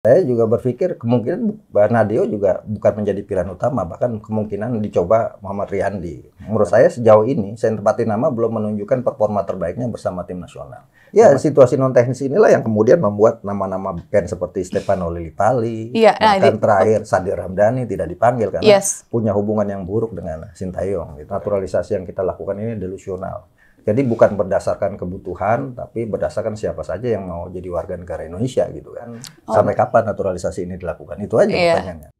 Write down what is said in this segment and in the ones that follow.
Saya juga berpikir kemungkinan Nadio juga bukan menjadi pilihan utama, bahkan kemungkinan dicoba Muhammad Riyandi. Menurut saya sejauh ini Senterpati Nama belum menunjukkan performa terbaiknya bersama tim nasional. Ya, Memang. situasi non teknis inilah yang kemudian membuat nama-nama band seperti Stefano Lilipali, ya, nah, eh, bahkan di, terakhir Sadir Ramdhani tidak dipanggil karena yes. punya hubungan yang buruk dengan Sintayong. Naturalisasi yang kita lakukan ini delusional. Jadi bukan berdasarkan kebutuhan, tapi berdasarkan siapa saja yang mau jadi warga negara Indonesia gitu kan. Oh. Sampai kapan naturalisasi ini dilakukan? Itu aja yeah. pertanyaannya.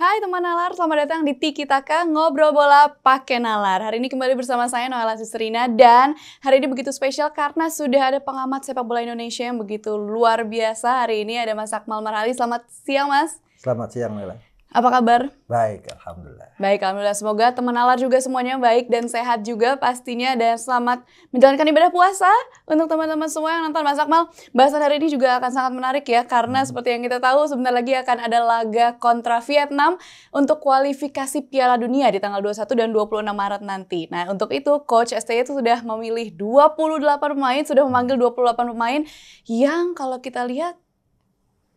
Hai teman Nalar, selamat datang di Tiki Taka Ngobrol Bola Pakai Nalar. Hari ini kembali bersama saya Noela Susrina dan hari ini begitu spesial karena sudah ada pengamat sepak bola Indonesia yang begitu luar biasa. Hari ini ada Mas Akmal Marhali. Selamat siang, Mas. Selamat siang, Noela. Apa kabar? Baik, alhamdulillah. Baik, alhamdulillah. Semoga teman Alar juga semuanya baik dan sehat juga pastinya dan selamat menjalankan ibadah puasa untuk teman-teman semua yang nonton Mas Akmal. Bahasan hari ini juga akan sangat menarik ya karena hmm. seperti yang kita tahu sebentar lagi akan ada laga kontra Vietnam untuk kualifikasi Piala Dunia di tanggal 21 dan 26 Maret nanti. Nah, untuk itu coach STY itu sudah memilih 28 pemain, sudah memanggil 28 pemain yang kalau kita lihat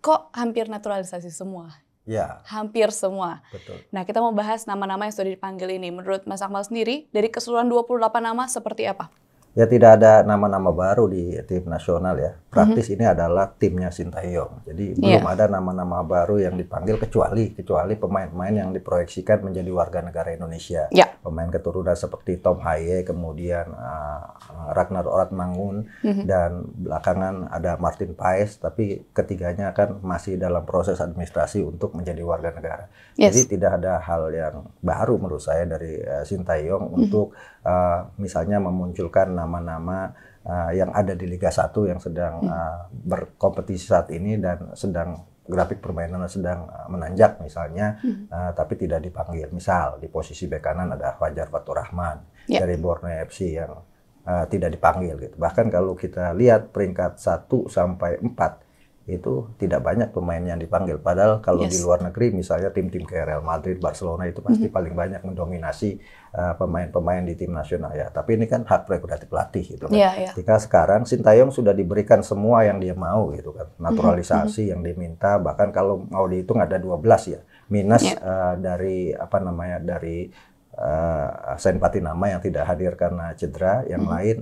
kok hampir naturalisasi semua Ya. Hampir semua. Betul. Nah, kita mau bahas nama-nama yang sudah dipanggil ini. Menurut Mas Akmal sendiri, dari keseluruhan 28 nama seperti apa? Ya tidak ada nama-nama baru di tim nasional ya. Mhm. Praktis mm -hmm. ini adalah timnya Sintayong. Jadi yeah. belum ada nama-nama baru yang dipanggil kecuali kecuali pemain-pemain yang diproyeksikan menjadi warga negara Indonesia. Yeah. Pemain keturunan seperti Tom Haye, kemudian uh, Ragnar Oratmangun mm -hmm. dan belakangan ada Martin Paes tapi ketiganya kan masih dalam proses administrasi untuk menjadi warga negara. Yes. Jadi tidak ada hal yang baru menurut saya dari uh, Sintayong mm -hmm. untuk uh, misalnya memunculkan nama-nama uh, yang ada di Liga 1 yang sedang uh, berkompetisi saat ini dan sedang grafik permainan sedang eh, menanjak misalnya hmm. uh, tapi tidak dipanggil misal di posisi bek kanan ada Fajar Fatur Rahman ya. dari Borneo FC yang uh, tidak dipanggil gitu bahkan kalau kita lihat peringkat 1 sampai 4 itu tidak banyak pemain yang dipanggil. Padahal kalau yes. di luar negeri, misalnya tim-tim kayak Real Madrid, Barcelona itu pasti mm -hmm. paling banyak mendominasi eh, pemain-pemain di tim nasional ya. Tapi ini kan hak prerogatif pelatih gitu kan. Yeah, yeah. Ketika sekarang Sintayong sudah diberikan semua yang dia mau gitu kan, naturalisasi mm -hmm. yang diminta, bahkan kalau mau dihitung ada 12 ya minus yeah. Iya. uh, dari apa namanya dari uh, eh, Senpati nama yang tidak hadir karena cedera, yang mm -hmm. lain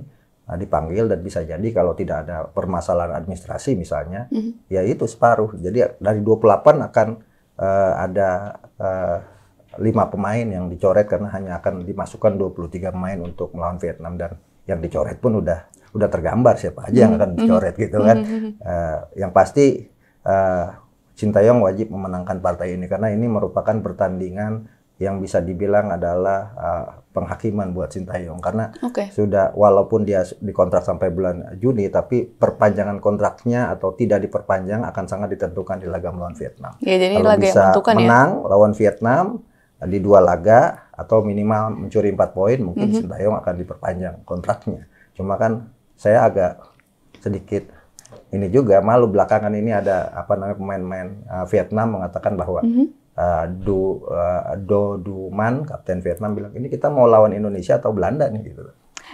Nah, dipanggil dan bisa jadi kalau tidak ada permasalahan administrasi misalnya, mm-hmm. ya itu separuh. Jadi dari 28 akan uh, ada eh, lima uh, pemain yang dicoret karena hanya akan dimasukkan 23 pemain untuk melawan Vietnam dan yang dicoret pun udah udah tergambar siapa aja yang mhm. akan mhm. dicoret gitu mhm. kan. Uh, yang pasti uh, Cintayong wajib memenangkan partai ini karena ini merupakan pertandingan yang bisa dibilang adalah uh, penghakiman buat Sintayong karena okay. sudah walaupun dia dikontrak sampai bulan Juni tapi perpanjangan kontraknya atau tidak diperpanjang akan sangat ditentukan di laga melawan Vietnam. Ya, jadi Kalau laga bisa yang menang ya? lawan Vietnam eh, di dua laga atau minimal mencuri empat poin mungkin mm -hmm. Sintayong akan diperpanjang kontraknya. Cuma kan saya agak sedikit ini juga malu belakangan ini ada apa namanya pemain-pemain uh, Vietnam mengatakan bahwa mm -hmm uh, eh, Do uh, eh, Do Duman kapten Vietnam bilang ini kita mau lawan Indonesia atau Belanda nih gitu.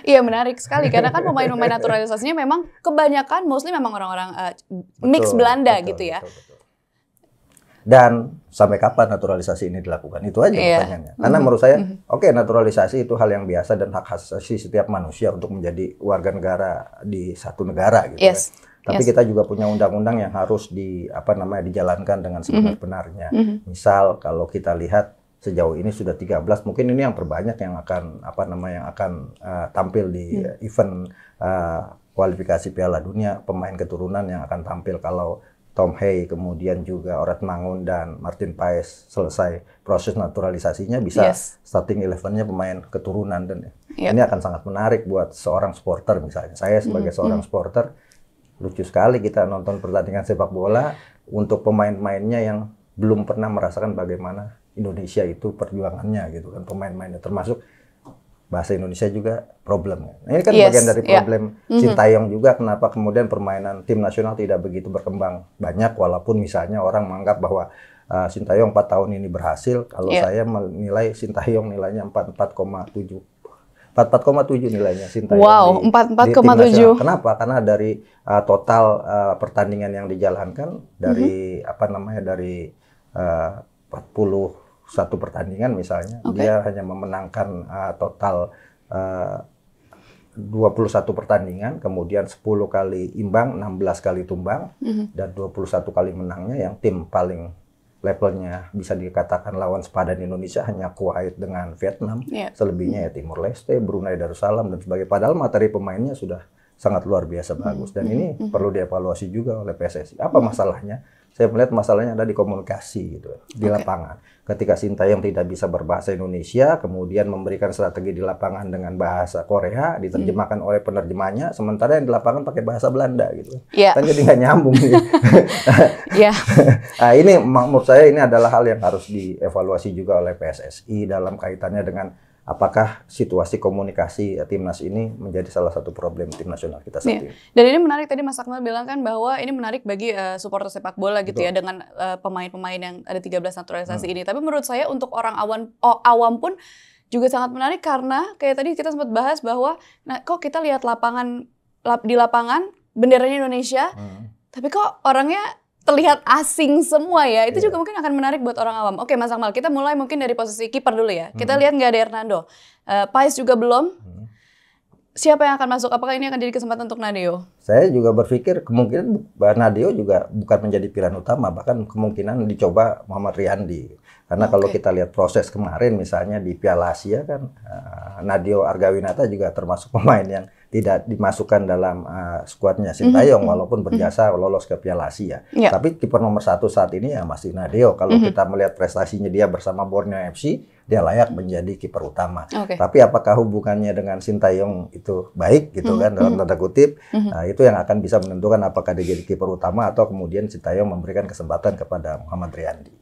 Iya menarik sekali karena kan pemain-pemain naturalisasinya memang kebanyakan mostly memang orang-orang uh, mix betul, Belanda betul, gitu ya. Betul, betul. Dan sampai kapan naturalisasi ini dilakukan? Itu aja yeah. pertanyaannya. Karena mm-hmm. menurut saya, mm-hmm. oke okay, naturalisasi itu hal yang biasa dan hak asasi setiap manusia untuk menjadi warga negara di satu negara gitu yes. kan. Tapi yes. kita juga punya undang-undang yang harus di apa namanya dijalankan dengan mhm. sebenar-benarnya. Mm -hmm. Misal kalau kita lihat sejauh ini sudah 13 mungkin ini yang terbanyak yang akan apa namanya yang akan uh, tampil di hmm. event uh, kualifikasi Piala Dunia pemain keturunan yang akan tampil kalau Tom Hay kemudian juga Orat Mangun dan Martin Paes selesai proses naturalisasinya bisa yes. starting elevennya pemain keturunan dan yep. ini akan sangat menarik buat seorang supporter misalnya saya sebagai -hmm. seorang mhm. supporter lucu sekali kita nonton pertandingan sepak bola untuk pemain-pemainnya yang belum pernah merasakan bagaimana Indonesia itu perjuangannya gitu kan pemain-pemainnya termasuk bahasa Indonesia juga problem. ini kan yes, bagian dari ya. problem yeah. Mhm. Sintayong juga kenapa kemudian permainan tim nasional tidak begitu berkembang banyak walaupun misalnya orang menganggap bahwa uh, Sintayong 4 tahun ini berhasil kalau yeah. saya menilai Sintayong nilainya 44,7 44,7 nilainya ya, Wow, 44,7. Kenapa? Karena dari uh, total uh, pertandingan yang dijalankan dari mm -hmm. apa namanya dari uh, 41 pertandingan misalnya, okay. dia hanya memenangkan uh, total uh, 21 pertandingan, kemudian 10 kali imbang, 16 kali tumbang mm -hmm. dan 21 kali menangnya yang tim paling levelnya bisa dikatakan lawan sepadan Indonesia hanya Kuwait dengan Vietnam, yeah. selebihnya ya Timur Leste, Brunei Darussalam dan sebagainya. Padahal materi pemainnya sudah sangat luar biasa bagus hmm. dan hmm. ini mm -hmm. perlu dievaluasi juga oleh PSSI. Apa hmm. masalahnya? saya melihat masalahnya ada di komunikasi gitu di okay. lapangan. Ketika Sinta yang tidak bisa berbahasa Indonesia, kemudian memberikan strategi di lapangan dengan bahasa Korea, diterjemahkan hmm. oleh penerjemahnya, sementara yang di lapangan pakai bahasa Belanda gitu. Yeah. Kan jadi nggak nyambung. gitu. nah, ini menurut saya ini adalah hal yang harus dievaluasi juga oleh PSSI dalam kaitannya dengan apakah situasi komunikasi ya, timnas ini menjadi salah satu problem tim nasional kita saat iya. ini. Dan ini menarik tadi Mas Akmal bilang kan bahwa ini menarik bagi uh, supporter sepak bola gitu ya Betul. ya dengan eh, pemain-pemain uh, yang ada 13 naturalisasi hmm. ini. Tapi menurut saya untuk orang awan oh, awam pun juga sangat menarik karena kayak tadi kita sempat bahas bahwa nah kok kita lihat lapangan lap, di lapangan benderanya Indonesia hmm. tapi kok orangnya terlihat asing semua ya. Itu yeah. juga mungkin akan menarik buat orang awam. Oke, Mas Akmal, kita mulai mungkin dari posisi kiper dulu ya. Kita hmm. lihat nggak ada Hernando. Uh, Pais juga belum. Hmm. Siapa yang akan masuk? Apakah ini akan jadi kesempatan untuk Nadeo? Saya juga berpikir kemungkinan Nadeo juga bukan menjadi pilihan utama, bahkan kemungkinan dicoba Muhammad Riyandi. Karena okay. kalau kita lihat proses kemarin misalnya di Piala Asia kan uh, Nadeo Argawinata juga termasuk pemain yang tidak dimasukkan dalam uh, skuadnya Sintayong mhm, mm -hmm. walaupun berjasa mhm. mm -hmm. lolos ke Piala Asia. Yeah. Tapi kiper nomor satu saat ini ya masih Nadeo. Kalau mm -hmm. kita melihat prestasinya dia bersama Borneo FC, dia layak menjadi kiper utama. Okay. Tapi apakah hubungannya dengan Sintayong itu baik gitu mm -hmm. kan dalam mhm. tanda kutip? Mm -hmm. nah, itu yang akan bisa menentukan apakah dia jadi kiper utama atau kemudian Sintayong memberikan kesempatan kepada Muhammad Riyandi.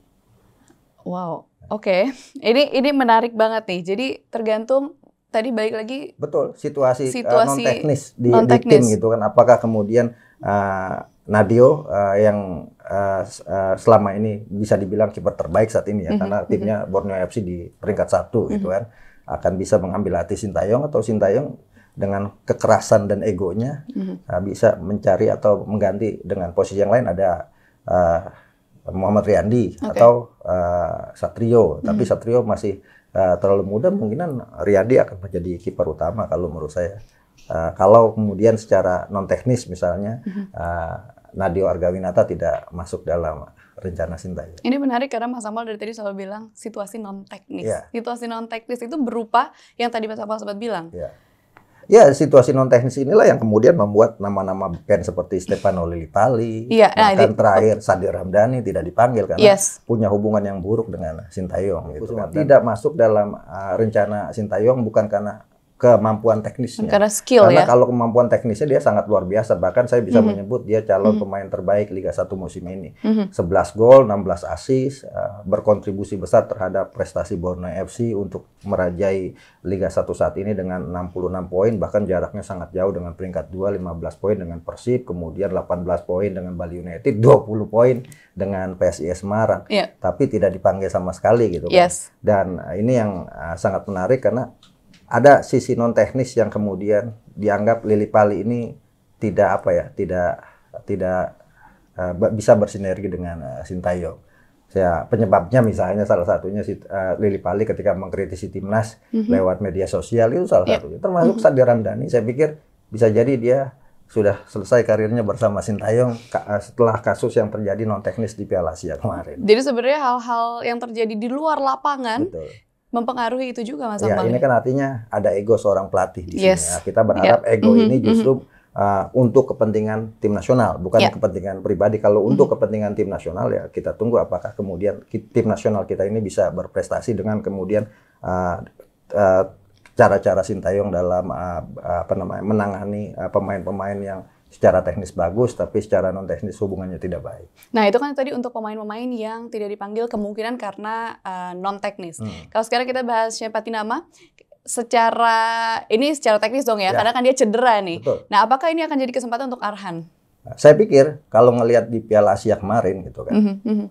Wow, oke. Okay. Ini ini menarik banget nih. Jadi tergantung tadi balik lagi betul situasi, eh, situasi uh, non teknis di, di tim gitu kan apakah kemudian uh, Nadio uh, yang uh, uh, selama ini bisa dibilang kiper terbaik saat ini ya mm-hmm. karena mhm. timnya Borneo FC di peringkat satu mm-hmm. gitu kan akan bisa mengambil hati Sintayong atau Sintayong dengan kekerasan dan egonya mm-hmm. uh, bisa mencari atau mengganti dengan posisi yang lain ada uh, Muhammad Riyandi okay. atau uh, Satrio mm-hmm. tapi mhm. Satrio masih uh, terlalu muda mungkinan Riyadi akan menjadi kiper utama kalau menurut saya. Uh, kalau kemudian secara non teknis misalnya uh, Nadio Argawinata tidak masuk dalam rencana Sintayong. Ya. Ini menarik karena Mas Amal dari tadi selalu bilang situasi non teknis. Yeah. Situasi non teknis itu berupa yang tadi Mas Amal sempat bilang. Yeah Ya, situasi non teknis inilah yang kemudian membuat nama-nama band seperti Stefano Lilitali ya, ah, bahkan terakhir Sadir Ramdhani tidak dipanggil karena yes. punya hubungan yang buruk dengan Sintayong. Gitu kan. Tidak masuk dalam uh, rencana Sintayong bukan karena kemampuan teknisnya. Karena skill Karena ya. kalau kemampuan teknisnya dia sangat luar biasa. Bahkan saya bisa mm -hmm. menyebut dia calon mm -hmm. pemain terbaik Liga 1 musim ini. Mm -hmm. 11 gol, 16 assist, asis eh, berkontribusi besar terhadap prestasi Borneo FC untuk merajai Liga 1 saat ini dengan 66 poin bahkan jaraknya sangat jauh dengan peringkat 2 15 poin dengan Persib, kemudian 18 poin dengan Bali United, 20 poin dengan PSIS Semarang. Yeah. Tapi tidak dipanggil sama sekali gitu kan. yes. kan. Dan eh, ini yang eh, sangat menarik karena ada sisi non teknis yang kemudian dianggap lili pali ini tidak apa ya, tidak tidak uh, bisa bersinergi dengan uh, Sintayong. Ya, penyebabnya misalnya salah satunya si uh, Lili Pali ketika mengkritisi timnas mm -hmm. lewat media sosial itu salah yeah. satunya. Termasuk mm -hmm. Sadir Ramdhani, saya pikir bisa jadi dia sudah selesai karirnya bersama Sintayong setelah kasus yang terjadi non teknis di Piala Asia kemarin. Jadi sebenarnya hal-hal yang terjadi di luar lapangan Betul mempengaruhi itu juga Mas Ya, ini ya? kan artinya ada ego seorang pelatih di yes. sini. Nah, kita berharap yeah. ego mm -hmm. ini mm-hmm, justru mm -hmm. Uh, untuk kepentingan tim nasional, bukan yeah. kepentingan pribadi. Kalau mm -hmm. untuk mm-hmm. kepentingan tim nasional ya kita tunggu apakah kemudian tim nasional kita ini bisa berprestasi dengan kemudian uh, uh, cara-cara Sintayong dalam uh, apa namanya menangani uh, pemain-pemain uh, yang secara teknis bagus tapi secara non teknis hubungannya tidak baik. Nah itu kan tadi untuk pemain-pemain yang tidak dipanggil kemungkinan karena uh, eh, non teknis. Hmm. Kalau sekarang kita bahas bahasnya Nama secara ini secara teknis dong ya, ya. karena kan dia cedera nih. Betul. Nah apakah ini akan jadi kesempatan untuk Arhan? Saya pikir kalau ngelihat di Piala Asia kemarin gitu kan, mm -hmm.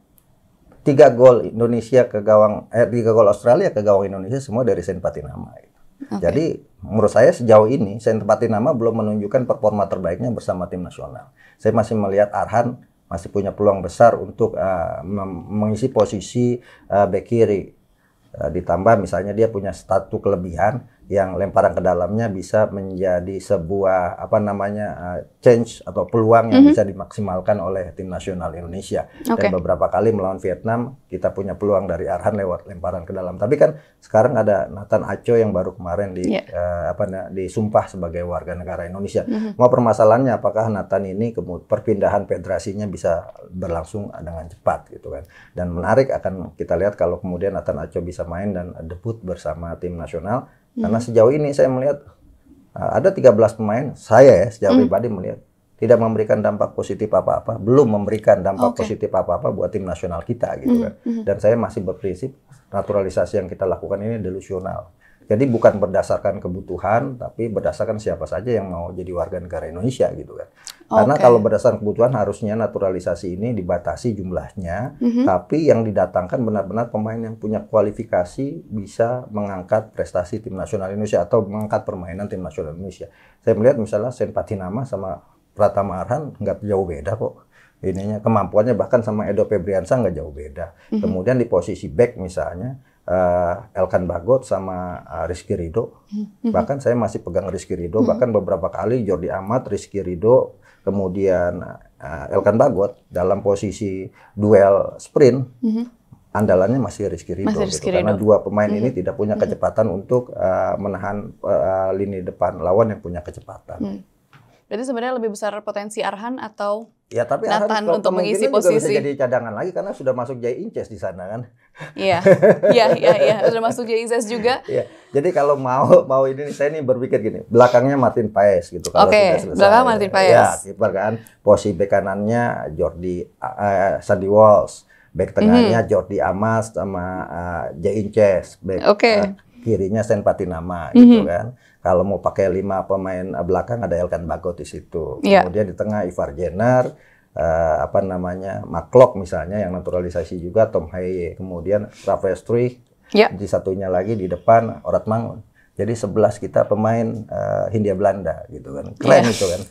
tiga gol Indonesia ke gawang, eh, tiga gol Australia ke gawang Indonesia semua dari Sen Nama. Okay. Jadi menurut saya sejauh ini saya Senpati Nama belum menunjukkan performa terbaiknya bersama tim nasional. Saya masih melihat Arhan masih punya peluang besar untuk uh, mengisi posisi uh, bek kiri. Uh, ditambah misalnya dia punya satu kelebihan yang lemparan ke dalamnya bisa menjadi sebuah apa namanya uh, change atau peluang yang mm -hmm. bisa dimaksimalkan oleh tim nasional Indonesia. Okay. Dan beberapa kali melawan Vietnam kita punya peluang dari Arhan lewat lemparan ke dalam. Tapi kan sekarang ada Nathan Aco yang baru kemarin di yeah. Iya. uh, apa disumpah sebagai warga negara Indonesia. Mm -hmm. Mau permasalahannya apakah Nathan ini perpindahan federasinya bisa berlangsung dengan cepat gitu kan. Dan menarik akan kita lihat kalau kemudian Nathan Aco bisa main dan debut bersama tim nasional karena sejauh ini saya melihat eh, ada 13 pemain saya ya secara hmm. pribadi melihat tidak memberikan dampak positif apa-apa, belum memberikan dampak okay. positif apa-apa buat tim nasional kita gitu hmm, kan. Hmm. Dan saya masih berprinsip naturalisasi yang kita lakukan ini delusional. Jadi bukan berdasarkan kebutuhan, tapi berdasarkan siapa saja yang mau jadi warga negara Indonesia gitu kan. Karena okay. kalau berdasarkan kebutuhan harusnya naturalisasi ini dibatasi jumlahnya, mm-hmm. tapi yang didatangkan benar-benar pemain yang punya kualifikasi bisa mengangkat prestasi tim nasional Indonesia atau mengangkat permainan tim nasional Indonesia. Saya melihat misalnya Sen Nama sama Pratama Arhan nggak jauh beda kok ininya kemampuannya bahkan sama Edo Febriansa nggak jauh beda. Mm-hmm. Kemudian di posisi back misalnya uh, Elkan Bagot sama uh, Rizky Rido. Mm-hmm. Bahkan saya masih pegang Rizky Rido, mm-hmm. bahkan beberapa kali Jordi Amat, Rizky Rido kemudian uh, Elkan Bagot dalam posisi duel sprint, mm -hmm. andalannya masih Rizky Ridho. Masih gitu. Rizky gitu. Karena dua pemain mm -hmm. ini mhm. tidak punya mhm. kecepatan mm -hmm. untuk uh, menahan uh, lini depan lawan yang punya kecepatan. Mm. Berarti sebenarnya lebih besar potensi Arhan atau Ya tapi Nathan akan, untuk mengisi posisi bisa jadi cadangan lagi karena sudah masuk Jay Inces di sana kan. Iya. Iya iya ya. sudah masuk Jay Inces juga. Iya. Jadi kalau mau mau ini saya ini berpikir gini, belakangnya Martin Paes gitu kalau okay. sudah belakang Martin Paes. Ya, kiper kan posisi bek kanannya Jordi uh, Sandy walls. bek tengahnya hmm. Jordi Amas sama uh, Jay Inces, bek okay. uh, kirinya Sen Patinama mm -hmm. gitu kan kalau mau pakai lima pemain eh, belakang ada Elkan Bagot di situ. Yeah. Kemudian di tengah Ivar Jenner, uh, apa namanya Maklok misalnya yang naturalisasi juga Tom Haye. Kemudian Rafael Struy. Yeah. Iya. Di satunya lagi di depan Orat jadi sebelas kita pemain uh, Hindia Belanda gitu kan. Keren yeah. itu kan.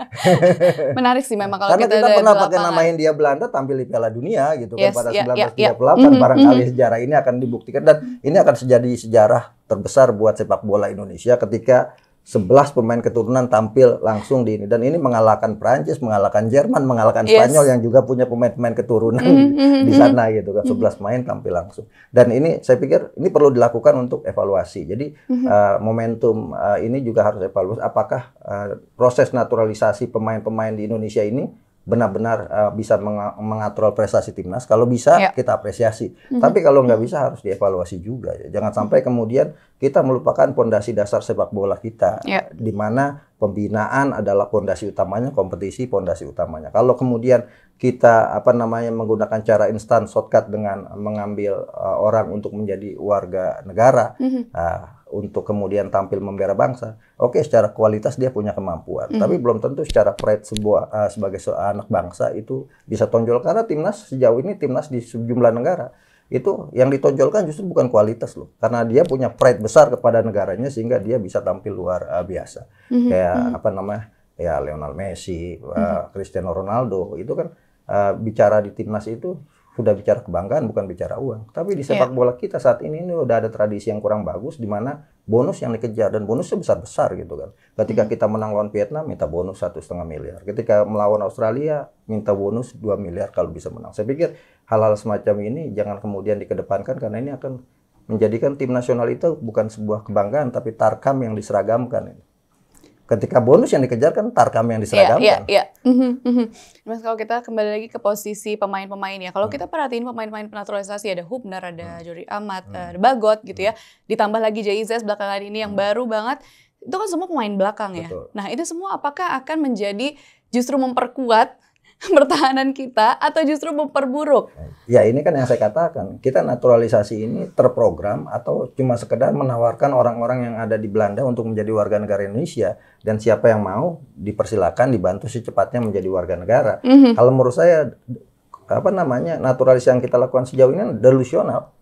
Menarik sih memang kalau Karena kita, kita pernah pakai nama Hindia Belanda tampil di Piala Dunia gitu kan, yes, kan pada yeah, 1938 yeah, yeah. barangkali mm -hmm. sejarah ini akan dibuktikan dan ini akan menjadi sejarah terbesar buat sepak bola Indonesia ketika 11 pemain keturunan tampil langsung di ini dan ini mengalahkan Prancis, mengalahkan Jerman, mengalahkan yes. Spanyol yang juga punya pemain-pemain keturunan mm -hmm. di mm-hmm, sana mm-hmm. gitu kan. 11 mm mm-hmm. pemain tampil langsung. Dan ini saya pikir ini perlu dilakukan untuk evaluasi. Jadi mm -hmm. uh, momentum uh, ini juga harus evaluasi apakah uh, proses naturalisasi pemain-pemain di Indonesia ini benar-benar uh, bisa mengatur prestasi timnas. Kalau bisa ya. kita apresiasi. Mm-hmm. Tapi kalau nggak bisa harus dievaluasi juga. Ya. Jangan mhm. sampai kemudian kita melupakan pondasi dasar sepak bola kita, ya. di mana pembinaan adalah pondasi utamanya, kompetisi pondasi utamanya. Kalau kemudian kita apa namanya menggunakan cara instan shortcut dengan mengambil uh, orang untuk menjadi warga negara. Mm-hmm. Uh, untuk kemudian tampil membela bangsa. Oke, secara kualitas dia punya kemampuan, mm. tapi belum tentu secara pride sebuah uh, sebagai seorang anak bangsa itu bisa tonjol karena timnas sejauh ini timnas di sejumlah negara itu yang ditonjolkan justru bukan kualitas loh karena dia punya pride besar kepada negaranya sehingga dia bisa tampil luar uh, biasa mm-hmm. kayak mm-hmm. apa namanya ya Lionel Messi mm-hmm. Cristiano Ronaldo itu kan uh, bicara di timnas itu sudah bicara kebanggaan bukan bicara uang. Tapi di sepak iya. bola kita saat ini ini udah ada tradisi yang kurang bagus di mana bonus yang dikejar dan bonusnya besar-besar gitu kan. Ketika hmm. kita menang lawan Vietnam minta bonus satu setengah miliar. Ketika melawan Australia minta bonus 2 miliar kalau bisa menang. Saya pikir hal-hal semacam ini jangan kemudian dikedepankan karena ini akan menjadikan tim nasional itu bukan sebuah kebanggaan tapi tarkam yang diseragamkan ini ketika bonus yang dikejar kan tarkam yang iya, diseragamkan. Iya, iya. iya. Mm-hmm, Mas kalau kita kembali lagi ke posisi pemain-pemain ya. Kalau hmm. kita perhatiin pemain-pemain naturalisasi ada Hubner, ada hmm. Jori Amat, hmm. ada Bagot gitu ya. Hmm. Ditambah lagi JIZ belakangan ini yang hmm. baru banget. Itu kan semua pemain belakang ya. Betul. ya. Nah, itu semua apakah akan menjadi justru memperkuat pertahanan kita atau justru memperburuk? Ya ini kan yang saya katakan, kita naturalisasi ini terprogram atau cuma sekedar menawarkan orang-orang yang ada di Belanda untuk menjadi warga negara Indonesia dan siapa yang mau dipersilakan dibantu secepatnya menjadi warga negara. Mm -hmm. Kalau menurut saya apa namanya naturalisasi yang kita lakukan sejauh ini kan delusional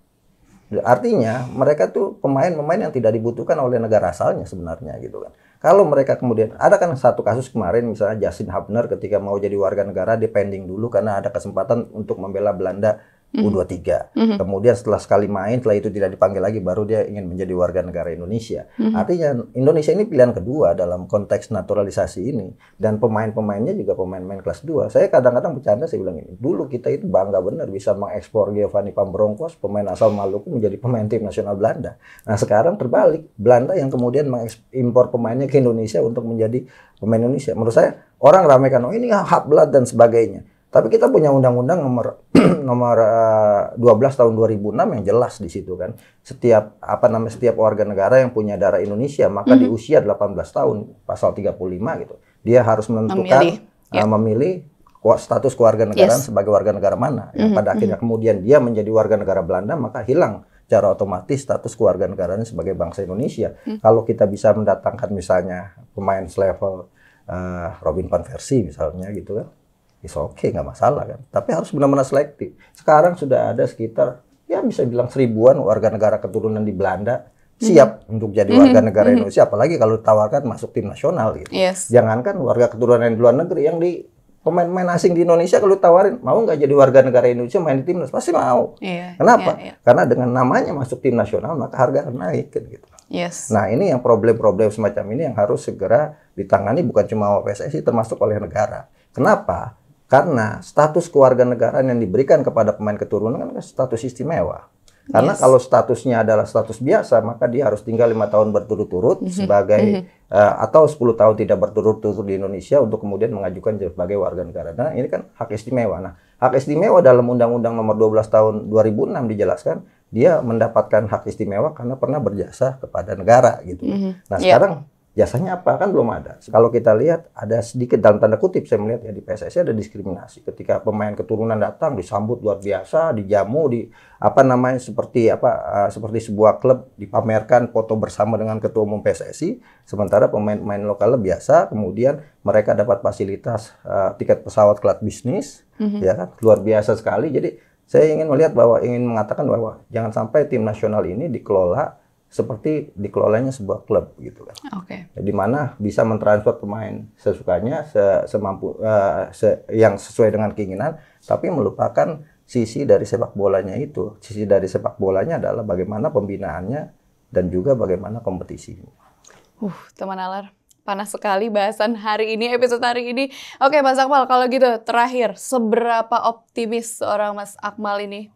Artinya mereka tuh pemain-pemain yang tidak dibutuhkan oleh negara asalnya sebenarnya gitu kan. Kalau mereka kemudian ada kan satu kasus kemarin misalnya Justin Hubner ketika mau jadi warga negara dia pending dulu karena ada kesempatan untuk membela Belanda U23. Mm -hmm. Kemudian setelah sekali main, setelah itu tidak dipanggil lagi, baru dia ingin menjadi warga negara Indonesia. Mm -hmm. Artinya Indonesia ini pilihan kedua dalam konteks naturalisasi ini. Dan pemain-pemainnya juga pemain-pemain kelas 2. Saya kadang-kadang bercanda, saya bilang ini, dulu kita itu bangga benar bisa mengekspor Giovanni Pambrongkos, pemain asal Maluku menjadi pemain tim nasional Belanda. Nah sekarang terbalik, Belanda yang kemudian mengimpor pemainnya ke Indonesia untuk menjadi pemain Indonesia. Menurut saya, orang ramai kan, oh ini hak belat dan sebagainya. Tapi kita punya undang-undang nomor nomor eh, tahun 12 tahun 2006 yang jelas di situ kan. Setiap apa namanya setiap warga negara yang punya darah Indonesia maka mm -hmm. di mhm. usia 18 tahun pasal 35 gitu, dia harus menentukan memilih, uh, memilih status keluarga negara yes. sebagai warga negara mana. Yang mm -hmm. pada mhm. akhirnya mm -hmm. kemudian dia menjadi warga negara Belanda maka hilang secara otomatis status keluarga negaranya sebagai bangsa Indonesia. Hmm. Kalau kita bisa mendatangkan misalnya pemain selevel uh, Robin Van Persie misalnya gitu kan, is oke okay, nggak masalah kan. Tapi harus benar-benar selektif. Sekarang sudah ada sekitar ya bisa bilang seribuan warga negara keturunan di Belanda siap mm-hmm. untuk jadi warga hmm. negara mm-hmm. Indonesia apalagi kalau ditawarkan masuk tim nasional gitu. Yes. Jangankan warga keturunan di luar negeri yang di pemain-pemain asing di Indonesia kalau ditawarin mau nggak jadi warga negara Indonesia main di timnas pasti mau. yeah. Kenapa? yeah, yeah. Karena dengan namanya masuk tim nasional maka harga naik kan gitu. Yes. Nah ini yang problem-problem semacam ini yang harus segera ditangani bukan cuma PSSI termasuk oleh negara. Kenapa? Karena status keluarga negara yang diberikan kepada pemain keturunan kan status istimewa. Karena yes. kalau statusnya adalah status biasa, maka dia harus tinggal lima tahun berturut-turut mm -hmm. sebagai mm -hmm. uh, atau 10 tahun tidak berturut-turut di Indonesia untuk kemudian mengajukan sebagai warga negara. Nah, ini kan hak istimewa. Nah, hak istimewa dalam Undang-Undang Nomor 12 Tahun 2006 dijelaskan dia mendapatkan hak istimewa karena pernah berjasa kepada negara gitu. Mm -hmm. Nah, yeah. sekarang Jasanya apa? Kan belum ada. Kalau kita lihat ada sedikit dalam tanda kutip saya melihat ya di PSSI ada diskriminasi. Ketika pemain keturunan datang disambut luar biasa, dijamu di apa namanya seperti apa eh, seperti sebuah klub dipamerkan foto bersama dengan ketua umum PSSI, sementara pemain-pemain lokal biasa kemudian mereka dapat fasilitas uh, tiket pesawat kelas bisnis mm -hmm. ya kan luar biasa sekali. Jadi saya ingin melihat bahwa ingin mengatakan bahwa jangan sampai tim nasional ini dikelola seperti dikelolanya sebuah klub gitu kan. Oke. Okay. Di mana bisa mentransfer pemain sesukanya, semampu uh, se yang sesuai dengan keinginan, tapi melupakan sisi dari sepak bolanya itu. Sisi dari sepak bolanya adalah bagaimana pembinaannya dan juga bagaimana kompetisinya. Uh, teman Alar, panas sekali bahasan hari ini, episode hari ini. Oke, Mas Akmal, kalau gitu terakhir, seberapa optimis seorang Mas Akmal ini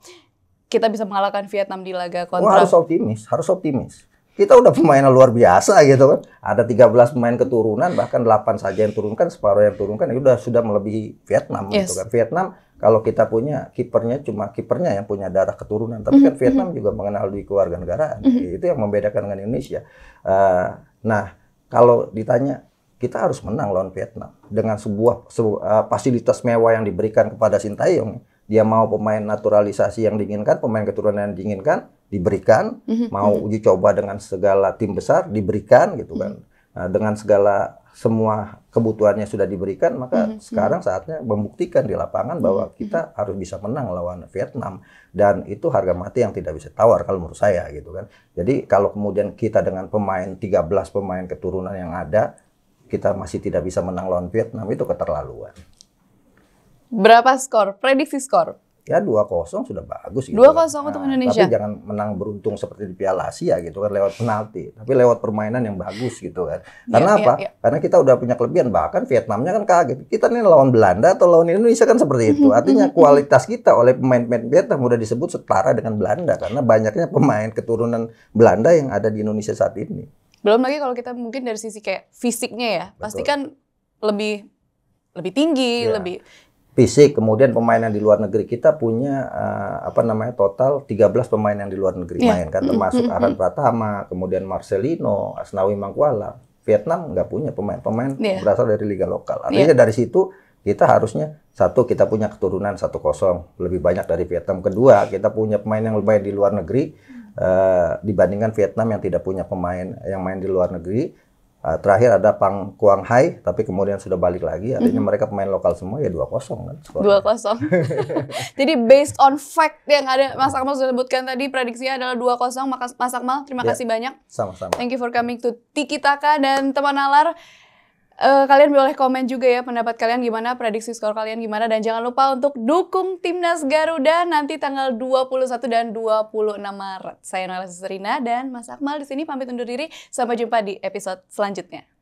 kita bisa mengalahkan Vietnam di laga kontra. Oh, harus optimis, harus optimis. Kita udah pemain luar biasa gitu kan. Ada 13 pemain keturunan, bahkan 8 saja yang turunkan, separuh yang turunkan itu ya udah sudah melebihi Vietnam gitu yes. gitu kan. Vietnam kalau kita punya kipernya cuma kipernya yang punya darah keturunan, tapi mm -hmm. kan mm-hmm, Vietnam mm-hmm. juga mengenal di keluarga Mm -hmm. Itu yang membedakan dengan Indonesia. Uh, nah, kalau ditanya kita harus menang lawan Vietnam dengan sebuah, sebuah uh, fasilitas mewah yang diberikan kepada Sintayong dia mau pemain naturalisasi yang diinginkan, pemain keturunan yang diinginkan diberikan, mhm. mau uji coba dengan segala tim besar diberikan gitu kan. Mhm. nah, dengan segala semua kebutuhannya sudah diberikan, maka mhm. sekarang saatnya membuktikan di lapangan bahwa kita harus bisa menang lawan Vietnam dan itu harga mati yang tidak bisa tawar kalau menurut saya gitu kan. Jadi kalau kemudian kita dengan pemain 13 pemain keturunan yang ada kita masih tidak bisa menang lawan Vietnam itu keterlaluan. Berapa skor? Prediksi skor? Ya 2-0 sudah bagus gitu. 2-0 nah, untuk Indonesia. Tapi jangan menang beruntung seperti di Piala Asia gitu kan lewat penalti, tapi lewat permainan yang bagus gitu kan. Ya, karena yeah, apa? Yeah, yeah. Karena kita udah punya kelebihan bahkan Vietnamnya kan kaget. Kita nih lawan Belanda atau lawan Indonesia kan seperti itu. Artinya kualitas kita oleh pemain-pemain Vietnam udah disebut setara dengan Belanda karena banyaknya pemain keturunan Belanda yang ada di Indonesia saat ini. Belum lagi kalau kita mungkin dari sisi kayak fisiknya ya, Betul. pasti kan lebih lebih tinggi, ya. lebih fisik kemudian pemain yang di luar negeri kita punya uh, apa namanya total 13 pemain yang di luar negeri yeah. main kan termasuk mm -hmm. Aran Pratama kemudian Marcelino Asnawi Mangkuala Vietnam nggak punya pemain-pemain yeah. berasal dari liga lokal iya. artinya yeah. dari situ kita harusnya satu kita punya keturunan satu kosong lebih banyak dari Vietnam kedua kita punya pemain yang lebih di luar negeri uh, dibandingkan Vietnam yang tidak punya pemain yang main di luar negeri Uh, terakhir ada Pang Kuang Hai, tapi kemudian sudah balik lagi. Artinya mm-hmm. mereka pemain lokal semua ya dua kosong kan. Dua kosong 0 Jadi based on fact yang ada Mas Akmal sudah sebutkan tadi, prediksinya adalah 2-0. Mas Akmal, terima yeah. kasih banyak. Sama-sama. Thank you for coming to Tiki Taka dan teman Alar. Uh, kalian boleh komen juga ya pendapat kalian gimana, prediksi skor kalian gimana dan jangan lupa untuk dukung timnas Garuda nanti tanggal 21 dan 26 Maret. Saya Nala Serina dan Mas Akmal di sini pamit undur diri. Sampai jumpa di episode selanjutnya.